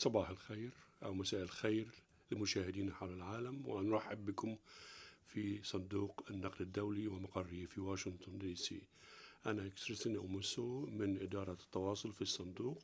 صباح الخير أو مساء الخير لمشاهدينا حول العالم ونرحب بكم في صندوق النقد الدولي ومقره في واشنطن دي سي أنا كريستين أوموسو من إدارة التواصل في الصندوق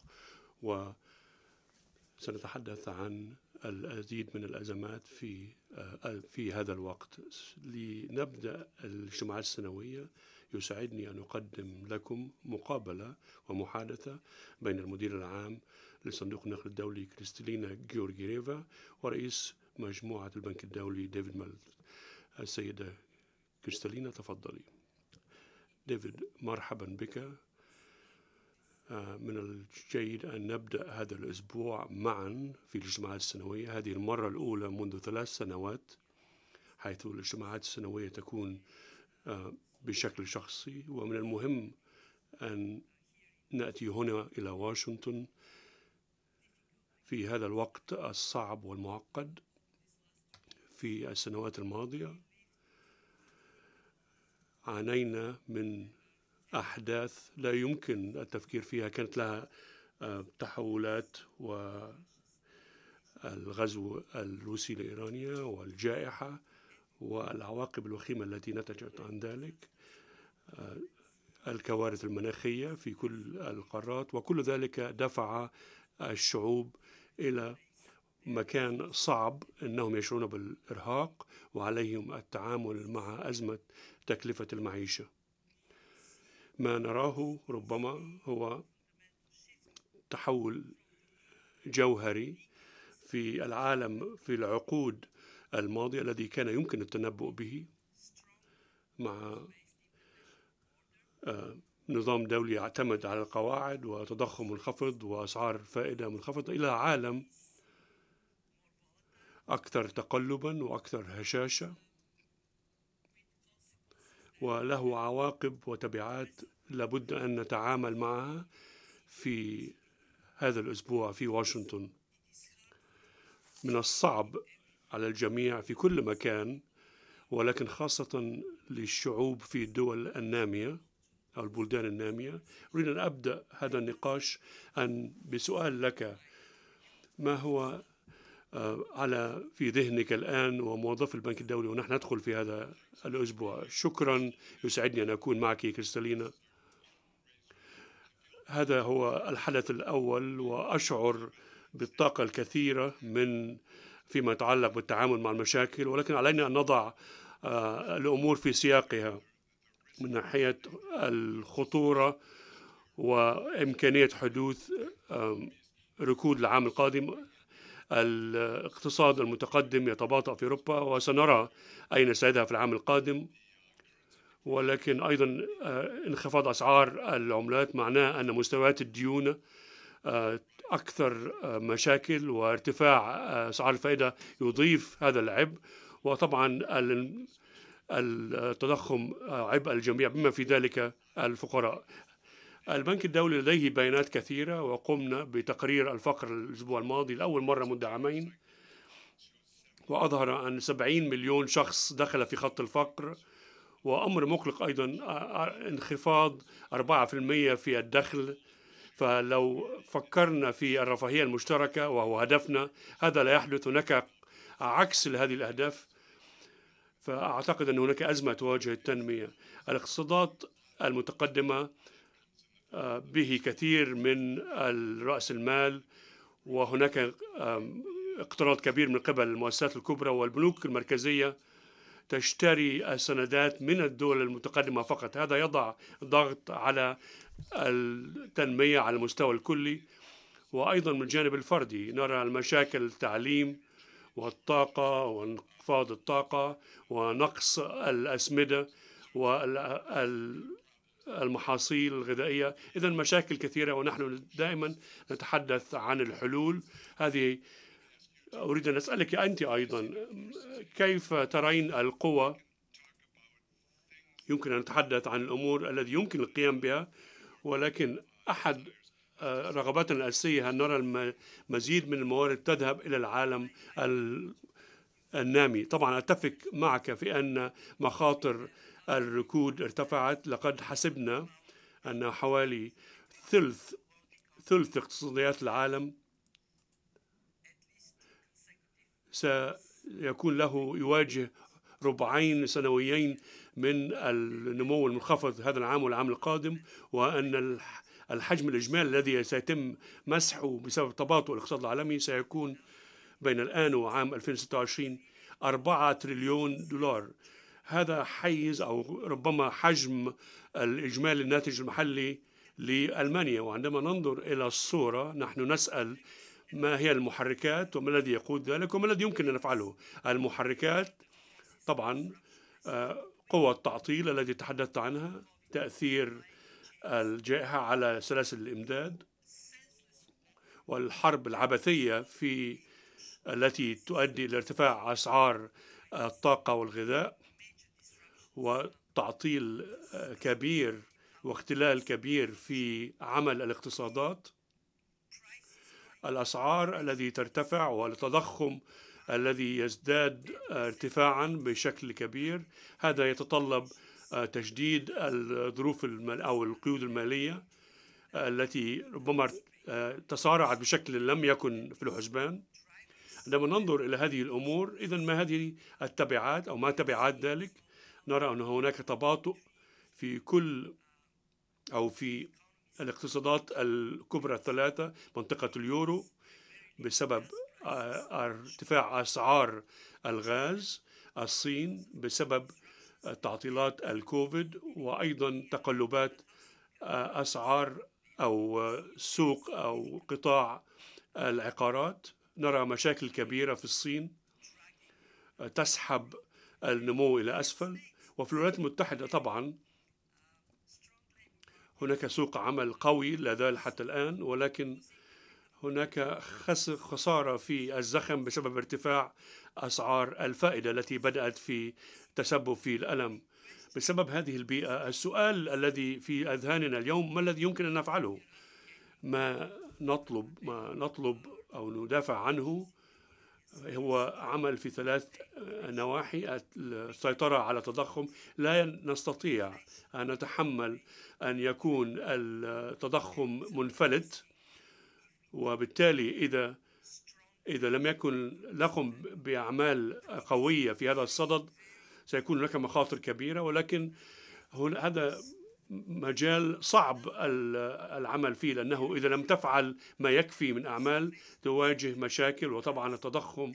وسنتحدث عن المزيد من الأزمات في آه، في هذا الوقت لنبدأ الاجتماعات السنوية يسعدني أن أقدم لكم مقابلة ومحادثة بين المدير العام لصندوق النقد الدولي كريستالينا جورجيريفا ورئيس مجموعة البنك الدولي ديفيد مالت السيدة كريستالينا تفضلي ديفيد مرحبا بك آه، من الجيد أن نبدأ هذا الأسبوع معا في الاجتماعات السنوية هذه المرة الأولى منذ ثلاث سنوات حيث الاجتماعات السنوية تكون آه، بشكل شخصي ومن المهم أن نأتي هنا إلى واشنطن في هذا الوقت الصعب والمعقد في السنوات الماضية عانينا من أحداث لا يمكن التفكير فيها كانت لها آه، تحولات والغزو الروسي لإيرانيا والجائحة والعواقب الوخيمة التي نتجت عن ذلك آه، الكوارث المناخية في كل القارات وكل ذلك دفع الشعوب إلى مكان صعب أنهم يشعرون بالإرهاق وعليهم التعامل مع أزمة تكلفة المعيشة ما نراه ربما هو تحول جوهري في العالم في العقود الماضية الذي كان يمكن التنبؤ به مع آه، نظام دولي يعتمد على القواعد وتضخم منخفض وأسعار فائدة منخفضة إلى عالم أكثر تقلبا وأكثر هشاشة وله عواقب وتبعات لابد أن نتعامل معها في هذا الأسبوع في واشنطن من الصعب على الجميع في كل مكان ولكن خاصة للشعوب في الدول النامية أو البلدان النامية أريد أن أبدأ هذا النقاش أن بسؤال لك ما هو آه، على في ذهنك الآن وموظف البنك الدولي ونحن ندخل في هذا الأسبوع شكرا يسعدني أن أكون معك كريستالينا هذا هو الحدث الأول وأشعر بالطاقة الكثيرة من فيما يتعلق بالتعامل مع المشاكل ولكن علينا أن نضع آه، الأمور في سياقها من ناحية الخطورة وإمكانية حدوث ركود العام القادم الاقتصاد المتقدم يتباطأ في أوروبا وسنرى أين سيذهب في العام القادم ولكن أيضا آه، انخفاض أسعار العملات معناه أن مستويات الديون آه، أكثر آه، مشاكل وارتفاع أسعار الفائدة يضيف هذا العبء وطبعا التضخم آه، عبء الجميع بما في ذلك الفقراء البنك الدولي لديه بيانات كثيرة وقمنا بتقرير الفقر الأسبوع الماضي لأول مرة منذ عامين وأظهر أن 70 مليون شخص دخل في خط الفقر وأمر مقلق أيضا آه، آه، انخفاض 4% في الدخل فلو فكرنا في الرفاهية المشتركة وهو هدفنا هذا لا يحدث هناك عكس لهذه الأهداف فأعتقد أن هناك أزمة تواجه التنمية الاقتصادات المتقدمة آه، به كثير من رأس المال وهناك اقتراض كبير من قبل المؤسسات الكبرى والبنوك المركزية تشتري السندات من الدول المتقدمة فقط هذا يضع ضغط على التنمية على المستوى الكلي وأيضا من الجانب الفردي نرى المشاكل التعليم والطاقة وانخفاض الطاقة ونقص الأسمدة والمحاصيل الغذائية إذا مشاكل كثيرة ونحن دائما نتحدث عن الحلول هذه أريد أن أسألك أنت أيضا كيف ترين القوى يمكن أن نتحدث عن الأمور التي يمكن القيام بها ولكن أحد رغباتنا الأساسية أن نرى المزيد من الموارد تذهب إلى العالم النامي طبعا أتفق معك في أن مخاطر الركود ارتفعت لقد حسبنا أن حوالي ثلث ثلث اقتصاديات العالم سيكون له يواجه ربعين سنويين من النمو المنخفض هذا العام والعام القادم وأن الحجم الإجمالي الذي سيتم مسحه بسبب تباطؤ الاقتصاد العالمي سيكون بين الآن وعام 2026 4 تريليون دولار هذا حيز أو ربما حجم الإجمالي الناتج المحلي لألمانيا وعندما ننظر إلى الصورة نحن نسأل ما هي المحركات وما الذي يقود ذلك وما الذي يمكن أن نفعله المحركات طبعا آه، قوة التعطيل التي تحدثت عنها تأثير الجائحة على سلاسل الإمداد والحرب العبثية في التي تؤدي إلى ارتفاع أسعار الطاقة والغذاء وتعطيل كبير واختلال كبير في عمل الاقتصادات الأسعار الذي ترتفع والتضخم الذي يزداد ارتفاعا بشكل كبير هذا يتطلب آه، تجديد الظروف او القيود الماليه آه، التي ربما آه، تصارعت بشكل لم يكن في الحسبان عندما ننظر الى هذه الامور اذا ما هذه التبعات او ما تبعات ذلك نرى ان هناك تباطؤ في كل او في الاقتصادات الكبرى الثلاثه منطقه اليورو بسبب ارتفاع اسعار الغاز الصين بسبب تعطيلات الكوفيد وايضا تقلبات آه، اسعار او آه، سوق او قطاع العقارات نرى مشاكل كبيره في الصين آه، تسحب النمو الى اسفل وفي الولايات المتحده طبعا هناك سوق عمل قوي لا زال حتى الان ولكن هناك خسارة في الزخم بسبب ارتفاع أسعار الفائدة التي بدأت في تسبب في الألم بسبب هذه البيئة السؤال الذي في أذهاننا اليوم ما الذي يمكن أن نفعله ما نطلب ما نطلب أو ندافع عنه هو عمل في ثلاث نواحي السيطرة على التضخم لا نستطيع أن نتحمل أن يكون التضخم منفلت وبالتالي إذا إذا لم يكن لكم بأعمال قوية في هذا الصدد سيكون هناك مخاطر كبيرة ولكن هنا هذا مجال صعب العمل فيه لأنه إذا لم تفعل ما يكفي من أعمال تواجه مشاكل وطبعا التضخم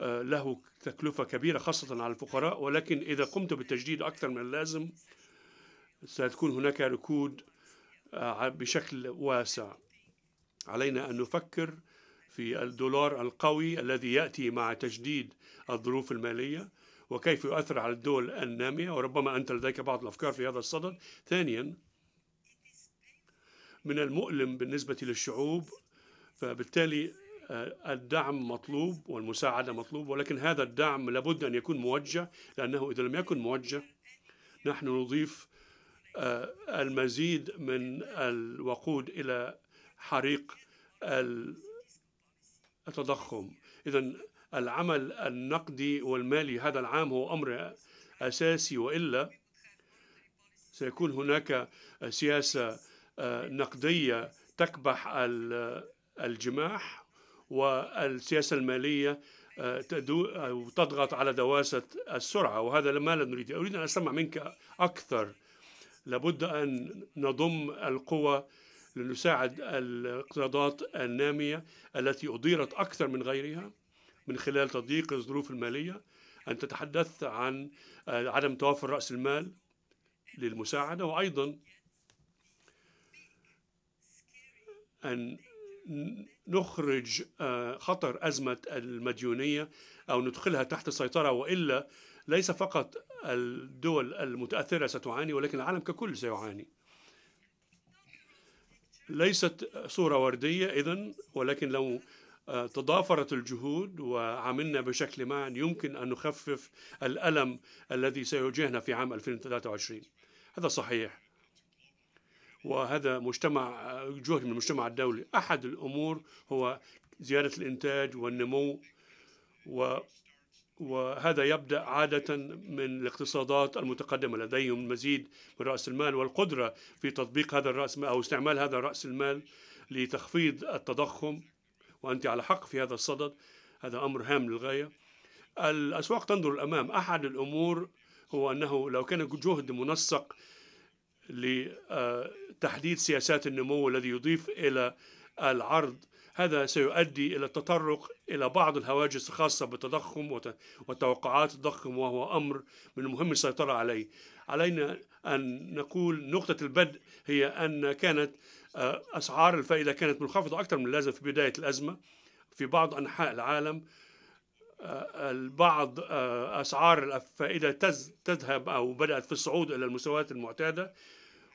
آه، له تكلفة كبيرة خاصة على الفقراء ولكن إذا قمت بالتجديد أكثر من اللازم ستكون هناك ركود آه، بشكل واسع علينا أن نفكر في الدولار القوي الذي يأتي مع تجديد الظروف المالية وكيف يؤثر على الدول النامية وربما أنت لديك بعض الأفكار في هذا الصدد ثانيا من المؤلم بالنسبة للشعوب فبالتالي آه، الدعم مطلوب والمساعدة مطلوب ولكن هذا الدعم لابد أن يكون موجه لأنه إذا لم يكن موجه نحن نضيف آه، المزيد من الوقود إلى حريق التضخم إذا العمل النقدي والمالي هذا العام هو أمر أساسي وإلا سيكون هناك سياسة آه، نقدية تكبح الجماح والسياسة المالية آه، تضغط على دواسة السرعة وهذا ما لا نريد أريد أن أسمع منك أكثر لابد أن نضم القوى لنساعد الاقتصادات النامية التي أديرت أكثر من غيرها من خلال تضييق الظروف المالية ان تتحدث عن عدم توافر رأس المال للمساعدة وأيضا أن نخرج آه، خطر أزمة المديونية أو ندخلها تحت السيطره وإلا ليس فقط الدول المتأثرة ستعاني ولكن العالم ككل سيعاني ليست صورة وردية إذا ولكن لو آه، تضافرت الجهود وعملنا بشكل ما يمكن أن نخفف الألم الذي سيواجهنا في عام 2023 هذا صحيح وهذا مجتمع آه، جهد من المجتمع الدولي أحد الأمور هو زيادة الإنتاج والنمو و وهذا يبدأ عادة من الاقتصادات المتقدمة لديهم مزيد من رأس المال والقدرة في تطبيق هذا الرأس المال أو استعمال هذا الرأس المال لتخفيض التضخم وأنت على حق في هذا الصدد هذا أمر هام للغاية الأسواق تنظر الأمام أحد الأمور هو أنه لو كان جهد منسق لتحديد سياسات النمو الذي يضيف إلى العرض هذا سيؤدي إلى التطرق إلى بعض الهواجس الخاصة بالتضخم وتوقعات التضخم وهو أمر من المهم السيطرة عليه علينا أن نقول نقطة البدء هي أن كانت آه، أسعار الفائدة كانت منخفضة أكثر من اللازم في بداية الأزمة في بعض أنحاء العالم آه، البعض آه، أسعار الفائدة تذهب أو بدأت في الصعود إلى المستويات المعتادة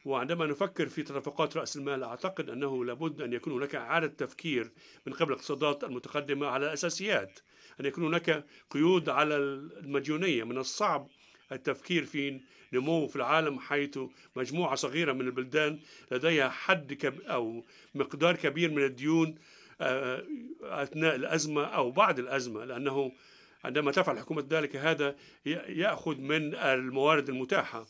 وعندما نفكر في تدفقات رأس المال أعتقد أنه لابد أن يكون هناك إعادة تفكير من قبل الاقتصادات المتقدمة على الأساسيات أن يكون هناك قيود على المديونية من الصعب التفكير في نمو في العالم حيث مجموعة صغيرة من البلدان لديها حد كب أو مقدار كبير من الديون آه، أثناء الأزمة أو بعد الأزمة لأنه عندما تفعل حكومة ذلك هذا يأخذ من الموارد المتاحة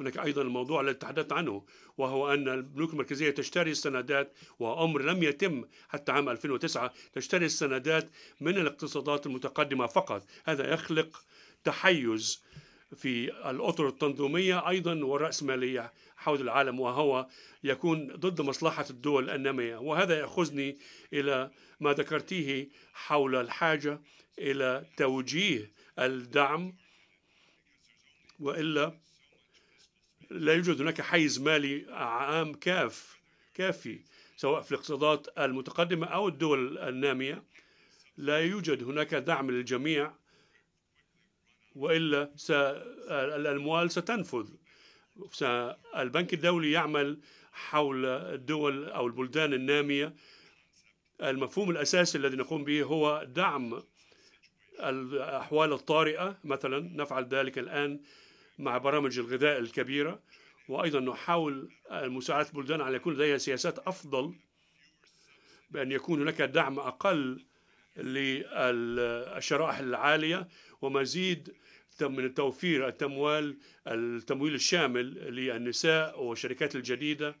هناك أيضا الموضوع الذي تحدثت عنه وهو أن البنوك المركزية تشتري السندات وأمر لم يتم حتى عام 2009 تشتري السندات من الاقتصادات المتقدمة فقط هذا يخلق تحيز في الأطر التنظيمية أيضا والرأسمالية حول العالم وهو يكون ضد مصلحة الدول النامية وهذا يأخذني إلى ما ذكرتيه حول الحاجة إلى توجيه الدعم وإلا لا يوجد هناك حيز مالي عام كاف كافي سواء في الاقتصادات المتقدمة أو الدول النامية لا يوجد هناك دعم للجميع وإلا الأموال ستنفذ البنك الدولي يعمل حول الدول أو البلدان النامية المفهوم الأساسي الذي نقوم به هو دعم الأحوال الطارئة مثلا نفعل ذلك الآن مع برامج الغذاء الكبيرة وأيضا نحاول مساعدة البلدان على يكون لديها سياسات أفضل بأن يكون هناك دعم أقل للشرائح العالية ومزيد من توفير التموال التمويل الشامل للنساء والشركات الجديدة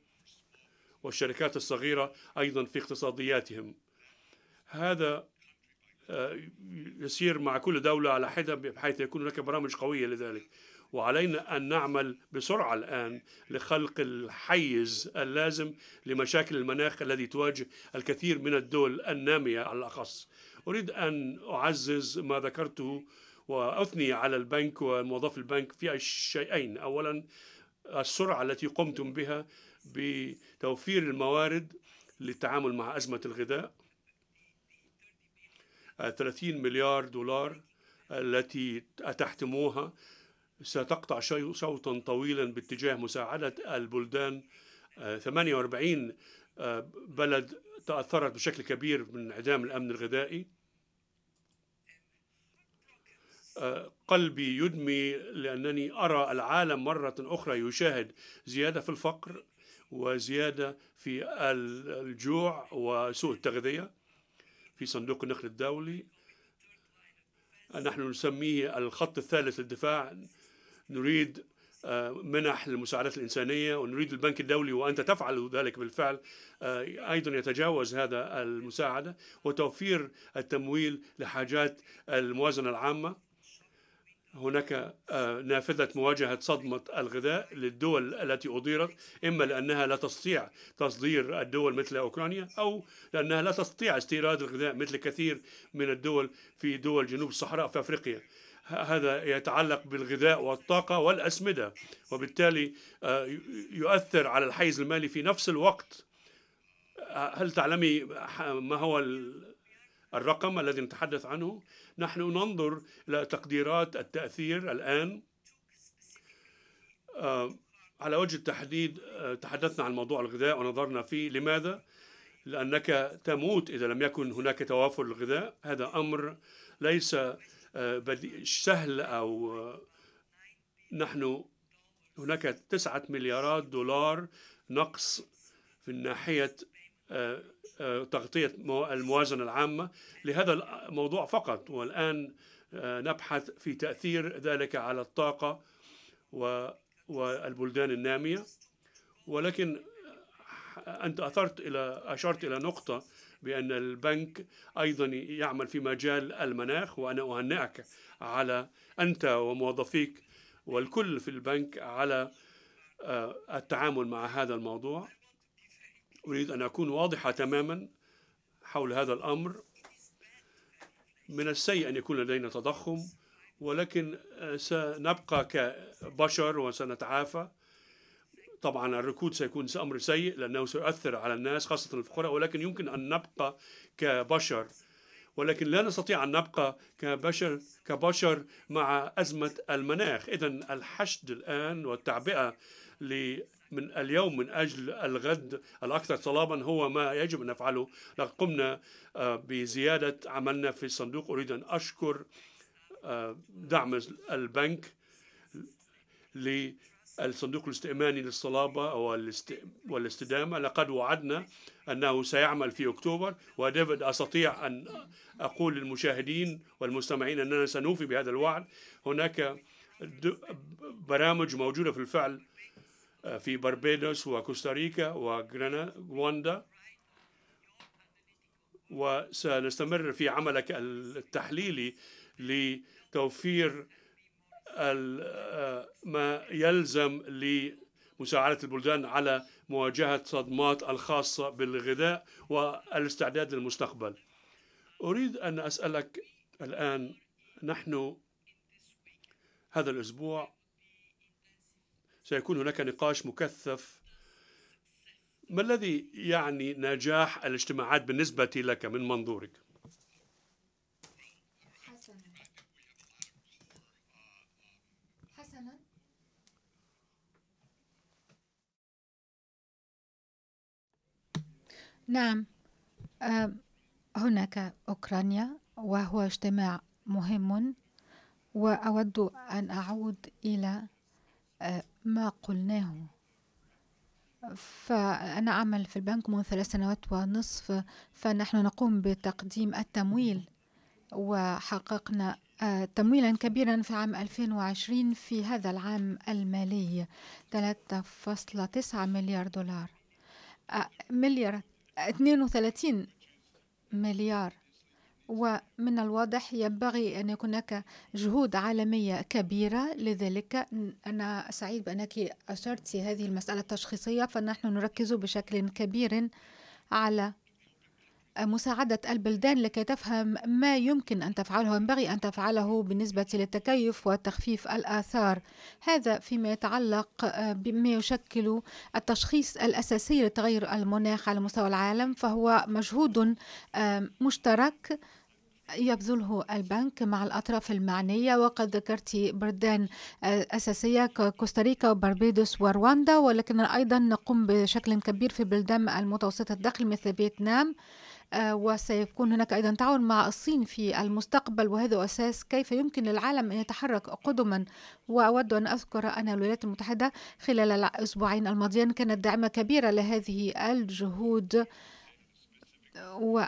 والشركات الصغيرة أيضا في اقتصادياتهم هذا آه، يسير مع كل دولة على حدة بحيث يكون هناك برامج قوية لذلك وعلينا أن نعمل بسرعة الآن لخلق الحيز اللازم لمشاكل المناخ الذي تواجه الكثير من الدول النامية على الأخص أريد أن أعزز ما ذكرته وأثني على البنك وموظف البنك في الشيئين أولا السرعة التي قمتم بها بتوفير الموارد للتعامل مع أزمة الغذاء 30 آه، مليار دولار التي أتحتموها ستقطع شوطا طويلا باتجاه مساعدة البلدان 48 آه، آه، بلد تأثرت بشكل كبير من انعدام الأمن الغذائي آه، قلبي يدمي لأنني أرى العالم مرة أخرى يشاهد زيادة في الفقر وزيادة في الجوع وسوء التغذية في صندوق النقل الدولي نحن نسميه الخط الثالث للدفاع نريد آه، منح للمساعدات الإنسانية ونريد البنك الدولي وأنت تفعل ذلك بالفعل آه، أيضا يتجاوز هذا المساعدة وتوفير التمويل لحاجات الموازنة العامة هناك آه، نافذة مواجهة صدمة الغذاء للدول التي أضيرت إما لأنها لا تستطيع تصدير الدول مثل أوكرانيا أو لأنها لا تستطيع استيراد الغذاء مثل كثير من الدول في دول جنوب الصحراء في أفريقيا هذا يتعلق بالغذاء والطاقة والأسمدة وبالتالي آه، يؤثر على الحيز المالي في نفس الوقت آه، هل تعلمي ما هو الرقم الذي نتحدث عنه نحن ننظر إلى تقديرات التأثير الآن آه، على وجه التحديد تحدثنا عن موضوع الغذاء ونظرنا فيه لماذا؟ لأنك تموت إذا لم يكن هناك توافر الغذاء هذا أمر ليس آه، سهل أو آه، نحن هناك تسعة مليارات دولار نقص في ناحية آه، تغطية الموازنة العامة لهذا الموضوع فقط والآن نبحث في تأثير ذلك على الطاقة والبلدان النامية ولكن أنت أثرت إلى أشرت إلى نقطة بأن البنك أيضا يعمل في مجال المناخ وأنا أهنئك على أنت وموظفيك والكل في البنك على آه، التعامل مع هذا الموضوع أريد أن أكون واضحة تماما حول هذا الأمر من السيء أن يكون لدينا تضخم ولكن آه، سنبقى كبشر وسنتعافى طبعا الركود سيكون امر سيء لانه سيؤثر على الناس خاصه الفقراء ولكن يمكن ان نبقى كبشر ولكن لا نستطيع ان نبقى كبشر كبشر مع ازمه المناخ اذا الحشد الان والتعبئه من اليوم من اجل الغد الاكثر صلابا هو ما يجب ان نفعله لقد قمنا آه، بزياده عملنا في الصندوق اريد ان اشكر آه، دعم البنك الصندوق الاستئماني للصلابة والاستدامة لقد وعدنا أنه سيعمل في أكتوبر وديفيد أستطيع أن أقول للمشاهدين والمستمعين أننا سنوفي بهذا الوعد هناك برامج موجودة في الفعل آه، في بربيدوس وكوستاريكا وغواندا وسنستمر في عملك التحليلي لتوفير آه، ما يلزم لمساعدة البلدان على مواجهة صدمات الخاصة بالغذاء والاستعداد للمستقبل أريد أن أسألك الآن نحن هذا الأسبوع سيكون هناك نقاش مكثف ما الذي يعني نجاح الاجتماعات بالنسبة لك من منظورك؟ نعم آه، هناك أوكرانيا وهو اجتماع مهم وأود أن أعود إلى آه، ما قلناه فأنا أعمل في البنك منذ ثلاث سنوات ونصف فنحن نقوم بتقديم التمويل وحققنا آه، تمويلا كبيرا في عام 2020 في هذا العام المالي 3.9 مليار دولار مليار 32 مليار ومن الواضح ينبغي أن يكون هناك جهود عالمية كبيرة لذلك أنا سعيد بأنك أشرت هذه المسألة التشخيصية فنحن نركز بشكل كبير على مساعدة البلدان لكي تفهم ما يمكن أن تفعله وينبغي أن تفعله بالنسبة للتكيف وتخفيف الآثار هذا فيما يتعلق آه، بما يشكل التشخيص الأساسي لتغير المناخ على مستوى العالم فهو مجهود آه، مشترك يبذله البنك مع الأطراف المعنية وقد ذكرت بلدان آه، أساسية كوستاريكا وبربيدوس ورواندا ولكن أيضا نقوم بشكل كبير في بلدان المتوسطة الدخل مثل فيتنام آه، وسيكون هناك أيضا تعاون مع الصين في المستقبل وهذا أساس كيف يمكن للعالم أن يتحرك قدما وأود أن أذكر أن الولايات المتحدة خلال الأسبوعين الماضيين كانت داعمة كبيرة لهذه الجهود و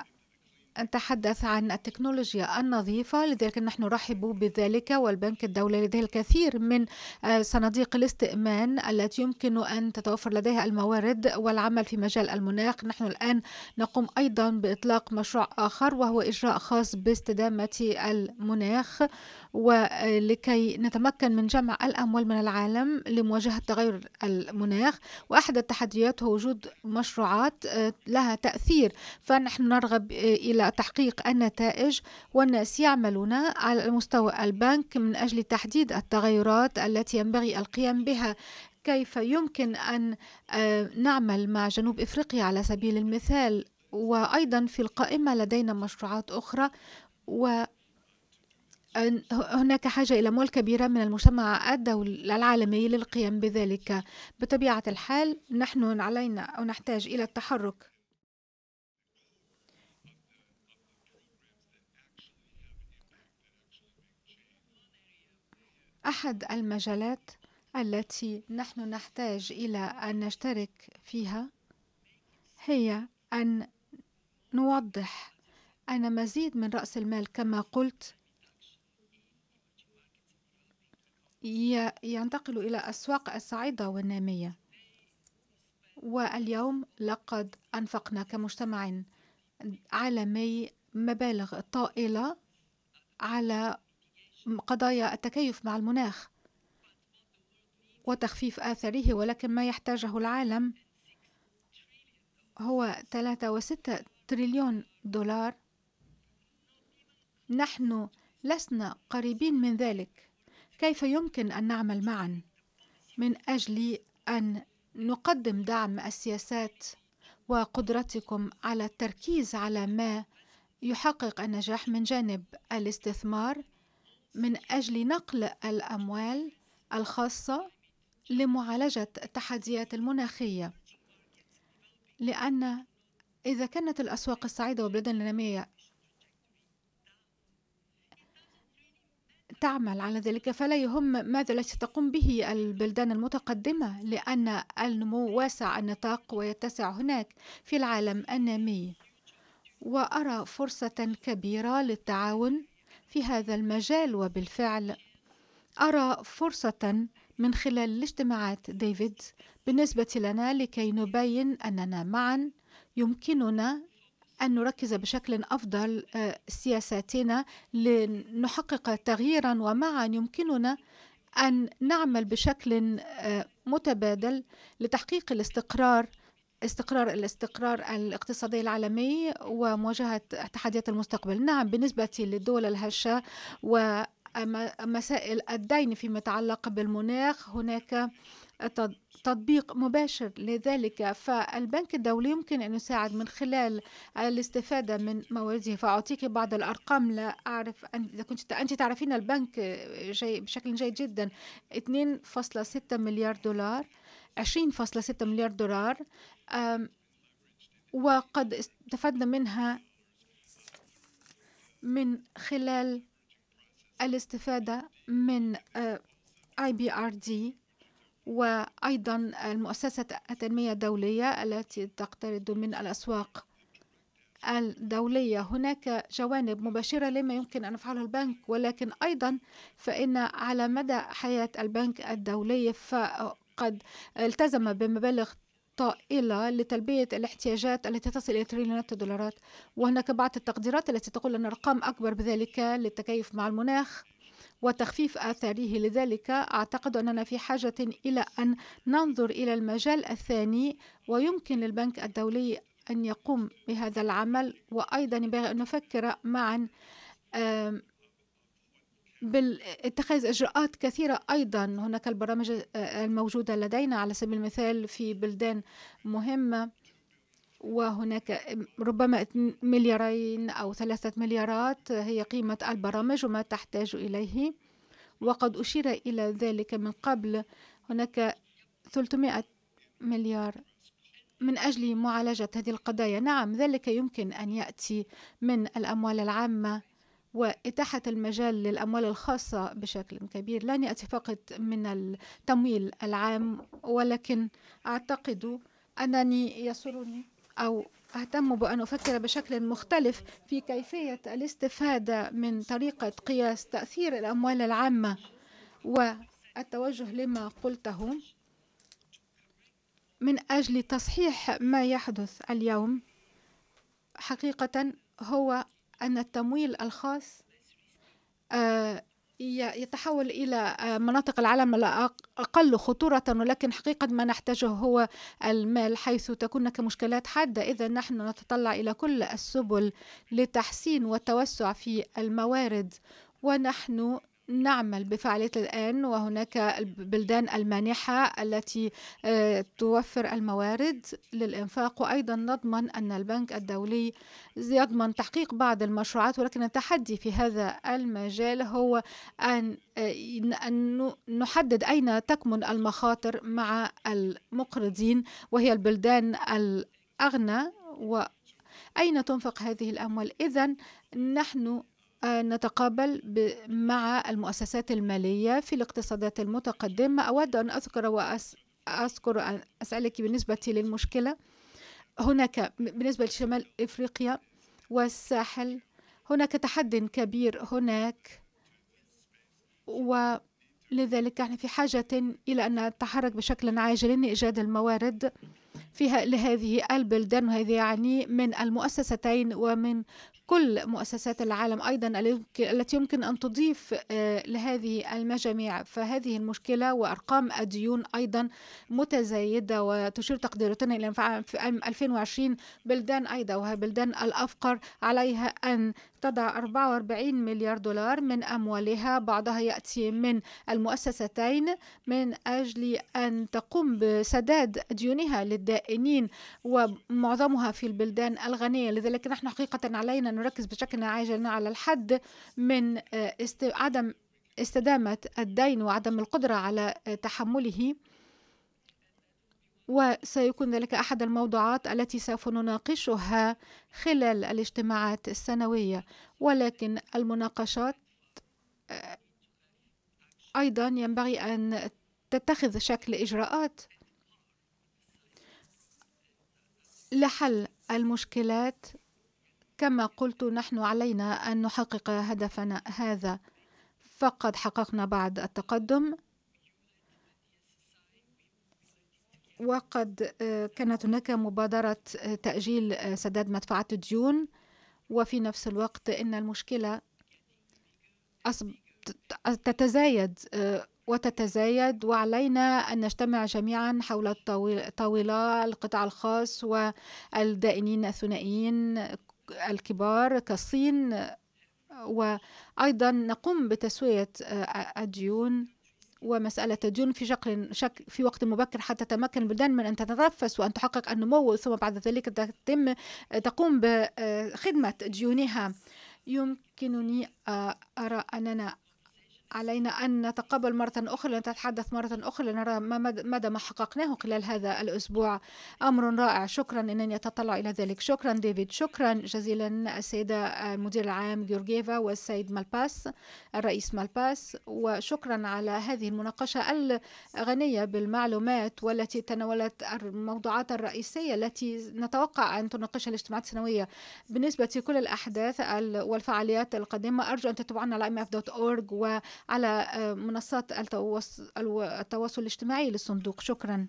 نتحدث عن التكنولوجيا النظيفة لذلك نحن نرحب بذلك والبنك الدولي لديه الكثير من آه، صناديق الاستئمان التي يمكن أن تتوفر لديها الموارد والعمل في مجال المناخ نحن الآن نقوم أيضا بإطلاق مشروع آخر وهو إجراء خاص باستدامة المناخ ولكي نتمكن من جمع الأموال من العالم لمواجهة تغير المناخ وأحد التحديات هو وجود مشروعات آه، لها تأثير فنحن نرغب آه، إلى تحقيق النتائج والناس يعملون على مستوى البنك من أجل تحديد التغيرات التي ينبغي القيام بها كيف يمكن أن آه، نعمل مع جنوب إفريقيا على سبيل المثال وأيضا في القائمة لدينا مشروعات أخرى و هناك حاجة إلى أموال كبيرة من المجتمع الدولي العالمي للقيام بذلك بطبيعة الحال نحن علينا أو نحتاج إلى التحرك أحد المجالات التي نحن نحتاج إلى أن نشترك فيها هي أن نوضح أن مزيد من رأس المال كما قلت ينتقل إلى أسواق السعيدة والنامية واليوم لقد أنفقنا كمجتمع عالمي مبالغ طائلة على قضايا التكيف مع المناخ وتخفيف آثاره ولكن ما يحتاجه العالم هو 3.6 تريليون دولار نحن لسنا قريبين من ذلك كيف يمكن أن نعمل معا من أجل أن نقدم دعم السياسات وقدرتكم على التركيز على ما يحقق النجاح من جانب الاستثمار من أجل نقل الأموال الخاصة لمعالجة التحديات المناخية لأن إذا كانت الأسواق السعيدة والبلدان النامية تعمل على ذلك فلا يهم ماذا التي تقوم به البلدان المتقدمة لأن النمو واسع النطاق ويتسع هناك في العالم النامي وأرى فرصة كبيرة للتعاون في هذا المجال وبالفعل أرى فرصة من خلال الاجتماعات ديفيد بالنسبة لنا لكي نبين أننا معا يمكننا أن نركز بشكل أفضل آه، سياساتنا لنحقق تغييرا ومعا يمكننا أن نعمل بشكل آه، متبادل لتحقيق الاستقرار استقرار الاستقرار الاقتصادي العالمي ومواجهة تحديات المستقبل نعم بالنسبة للدول الهشة ومسائل الدين فيما يتعلق بالمناخ هناك تطبيق مباشر لذلك فالبنك الدولي يمكن أن يساعد من خلال الاستفادة من موارده فأعطيك بعض الأرقام لا أعرف اذا كنت أنت تعرفين البنك جي بشكل جيد جدا 2.6 مليار دولار 20.6 مليار دولار وقد استفدنا منها من خلال الاستفادة من اي بي ار دي وأيضا المؤسسة التنمية الدولية التي تقترض من الأسواق الدولية هناك جوانب مباشرة لما يمكن أن يفعله البنك ولكن أيضا فإن على مدى حياة البنك الدولي فقد التزم بمبالغ طائلة لتلبية الاحتياجات التي تصل إلى تريليونات الدولارات وهناك بعض التقديرات التي تقول أن أرقام أكبر بذلك للتكيف مع المناخ وتخفيف آثاره لذلك أعتقد أننا في حاجة إلى أن ننظر إلى المجال الثاني ويمكن للبنك الدولي أن يقوم بهذا العمل وأيضا ينبغي أن نفكر معا باتخاذ اجراءات كثيره ايضا هناك البرامج الموجوده لدينا على سبيل المثال في بلدان مهمه وهناك ربما مليارين او ثلاثه مليارات هي قيمه البرامج وما تحتاج اليه وقد اشير الى ذلك من قبل هناك 300 مليار من أجل معالجة هذه القضايا نعم ذلك يمكن أن يأتي من الأموال العامة وإتاحة المجال للأموال الخاصة بشكل كبير لن يأتي فقط من التمويل العام ولكن أعتقد أنني يسرني أو أهتم بأن أفكر بشكل مختلف في كيفية الاستفادة من طريقة قياس تأثير الأموال العامة والتوجه لما قلته من أجل تصحيح ما يحدث اليوم حقيقة هو أن التمويل الخاص آه، يتحول إلى آه، مناطق العالم الأقل خطورة ولكن حقيقة ما نحتاجه هو المال حيث تكون هناك مشكلات حادة إذا نحن نتطلع إلى كل السبل لتحسين والتوسع في الموارد ونحن نعمل بفعالية الآن وهناك البلدان المانحة التي آه، توفر الموارد للإنفاق وأيضا نضمن أن البنك الدولي يضمن تحقيق بعض المشروعات ولكن التحدي في هذا المجال هو أن آه، أن نحدد أين تكمن المخاطر مع المقرضين وهي البلدان الأغنى وأين تنفق هذه الأموال إذا نحن نتقابل مع المؤسسات المالية في الاقتصادات المتقدمة أود أن أذكر وأذكر أن أسألك بالنسبة للمشكلة هناك بالنسبة لشمال إفريقيا والساحل هناك تحد كبير هناك ولذلك نحن في حاجة إلى أن نتحرك بشكل عاجل لإيجاد الموارد فيها لهذه البلدان وهذا يعني من المؤسستين ومن كل مؤسسات العالم أيضا التي يمكن أن تضيف آه، لهذه المجاميع فهذه المشكلة وأرقام الديون أيضا متزايدة وتشير تقديراتنا إلى في عام 2020 بلدان أيضا وهي بلدان الأفقر عليها أن تضع 44 مليار دولار من أموالها بعضها يأتي من المؤسستين من أجل أن تقوم بسداد ديونها للدائنين ومعظمها في البلدان الغنية لذلك نحن حقيقة علينا نركز بشكل عاجل على الحد من آه، عدم استدامة الدين وعدم القدرة على آه، تحمله وسيكون ذلك أحد الموضوعات التي سوف نناقشها خلال الاجتماعات السنوية ولكن المناقشات آه، أيضا ينبغي أن تتخذ شكل إجراءات لحل المشكلات كما قلت نحن علينا أن نحقق هدفنا هذا فقد حققنا بعض التقدم وقد آه، كانت هناك مبادرة آه، تأجيل آه، سداد مدفعات الديون وفي نفس الوقت إن المشكلة تتزايد وتتزايد وعلينا أن نجتمع جميعا حول الطاولة القطاع الخاص والدائنين الثنائيين الكبار كالصين وأيضا نقوم بتسوية الديون ومسألة الديون في شكل شك في وقت مبكر حتى تمكن البلدان من أن تتنفس وأن تحقق النمو ثم بعد ذلك تتم تقوم بخدمة آه، ديونها يمكنني آه، أرى أننا علينا أن نتقابل مرة أخرى لنتحدث مرة أخرى لنرى مدى ما حققناه خلال هذا الأسبوع أمر رائع شكرا أنني أتطلع إلى ذلك شكرا ديفيد شكرا جزيلا السيدة المدير العام جورجيفا والسيد مالباس الرئيس مالباس وشكرا على هذه المناقشة الغنية بالمعلومات والتي تناولت الموضوعات الرئيسية التي نتوقع أن تناقشها الاجتماعات السنوية بالنسبة لكل الأحداث والفعاليات القادمة أرجو أن تتابعونا على mf.org و على آه، منصات التواصل الاجتماعي للصندوق شكرا